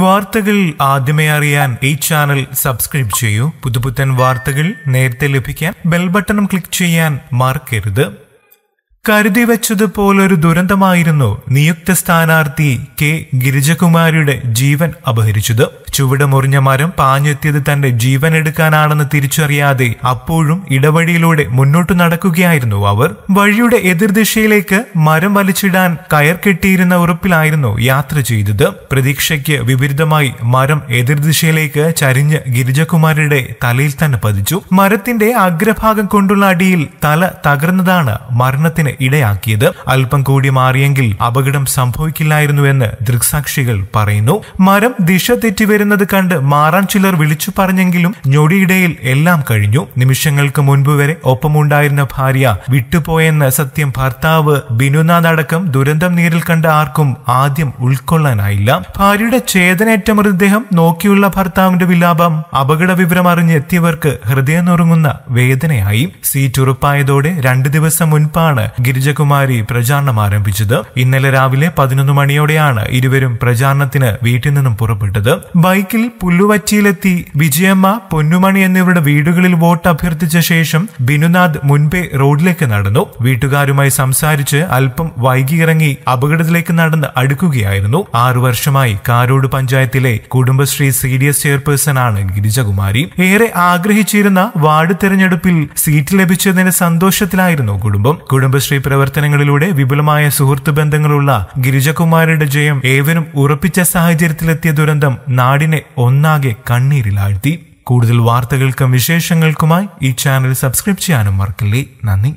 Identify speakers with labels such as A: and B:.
A: വാർത്തകൾ ആദ്യമേ അറിയാൻ ഈ ചാനൽ സബ്സ്ക്രൈബ് ചെയ്യൂ പുതുപുത്തൻ വാർത്തകൾ നേരത്തെ ലഭിക്കാൻ ബെൽ ബട്ടണും ക്ലിക്ക് ചെയ്യാൻ മറക്കരുത് കരുതി വെച്ചതുപോലൊരു ദുരന്തമായിരുന്നു നിയുക്ത സ്ഥാനാർത്ഥി കെ ഗിരിജകുമാരിയുടെ ജീവൻ അപഹരിച്ചത് ചുവടുമുറിഞ്ഞ മരം പാഞ്ഞെത്തിയത് തന്റെ ജീവൻ എടുക്കാനാണെന്ന് തിരിച്ചറിയാതെ അപ്പോഴും ഇടവഴിയിലൂടെ മുന്നോട്ടു നടക്കുകയായിരുന്നു അവർ വഴിയുടെ എതിർദിശയിലേക്ക് മരം വലിച്ചിടാൻ കയർ കെട്ടിയിരുന്ന ഉറപ്പിലായിരുന്നു യാത്ര ചെയ്തത് പ്രതീക്ഷയ്ക്ക് വിപരീതമായി മരം എതിർദിശയിലേക്ക് ചരിഞ്ഞ് ഗിരിജകുമാരുടെ തലയിൽ തന്നെ പതിച്ചു മരത്തിന്റെ അഗ്രഭാഗം കൊണ്ടുള്ള അടിയിൽ തല തകർന്നതാണ് മരണത്തിന് ഇടയാക്കിയത് അല്പം കൂടി മാറിയെങ്കിൽ അപകടം സംഭവിക്കില്ലായിരുന്നു എന്ന് ദൃക്സാക്ഷികൾ പറയുന്നു മരം ദിശ തെറ്റി വരുന്നത് കണ്ട് മാറാൻ ചിലർ വിളിച്ചു പറഞ്ഞെങ്കിലും ഞൊടിയിടയിൽ എല്ലാം കഴിഞ്ഞു നിമിഷങ്ങൾക്ക് മുൻപ് വരെ ഒപ്പമുണ്ടായിരുന്ന ഭാര്യ വിട്ടുപോയെന്ന സത്യം ഭർത്താവ് ബിനുനാഥ് അടക്കം ദുരന്തം നേരിൽ കണ്ട ആർക്കും ആദ്യം ഉൾക്കൊള്ളാനായില്ല ഭാര്യയുടെ ചേതനേറ്റ മൃതദേഹം നോക്കിയുള്ള ഭർത്താവിന്റെ വിലാപം അപകട വിവരം ഹൃദയം നുറങ്ങുന്ന വേദനയായി സീറ്റ് ഉറപ്പായതോടെ രണ്ട് ദിവസം മുൻപാണ് ഗിരിജകുമാരി പ്രചാരണം ആരംഭിച്ചത് ഇന്നലെ രാവിലെ പതിനൊന്ന് മണിയോടെയാണ് ഇരുവരും പ്രചാരണത്തിന് വീട്ടിൽ നിന്നും പുറപ്പെട്ടത് ബൈക്കിൽ പുല്ലുവച്ചിയിലെത്തി വിജയമ്മ പൊന്നുമണി എന്നിവരുടെ വീടുകളിൽ വോട്ട് അഭ്യർത്ഥിച്ച ശേഷം ബിനുനാഥ് മുൻപേ റോഡിലേക്ക് നടന്നു വീട്ടുകാരുമായി സംസാരിച്ച് അല്പം വൈകിയിറങ്ങി അപകടത്തിലേക്ക് നടന്ന് അടുക്കുകയായിരുന്നു ആറു വർഷമായി കാരോട് പഞ്ചായത്തിലെ കുടുംബശ്രീ സി ഡി എസ് ചെയർപേഴ്സണാണ് ഗിരിജകുമാരി ഏറെ ആഗ്രഹിച്ചിരുന്ന വാർഡ് തെരഞ്ഞെടുപ്പിൽ സീറ്റ് ലഭിച്ചതിന്റെ സന്തോഷത്തിലായിരുന്നു കുടുംബം കുടുംബശ്രീ പ്രവർത്തനങ്ങളിലൂടെ വിപുലമായ സുഹൃത്ത് ബന്ധങ്ങളുള്ള ഗിരിജകുമാരിയുടെ ജയം ഏവരും ഉറപ്പിച്ച സാഹചര്യത്തിലെത്തിയ ദുരന്തം നാടി നാടിനെ ഒന്നാകെ കണ്ണീരിലാഴ്ത്തി കൂടുതൽ വാർത്തകൾക്കും വിശേഷങ്ങൾക്കുമായി ഈ ചാനൽ സബ്സ്ക്രൈബ് ചെയ്യാനും മറക്കല്ലേ നന്ദി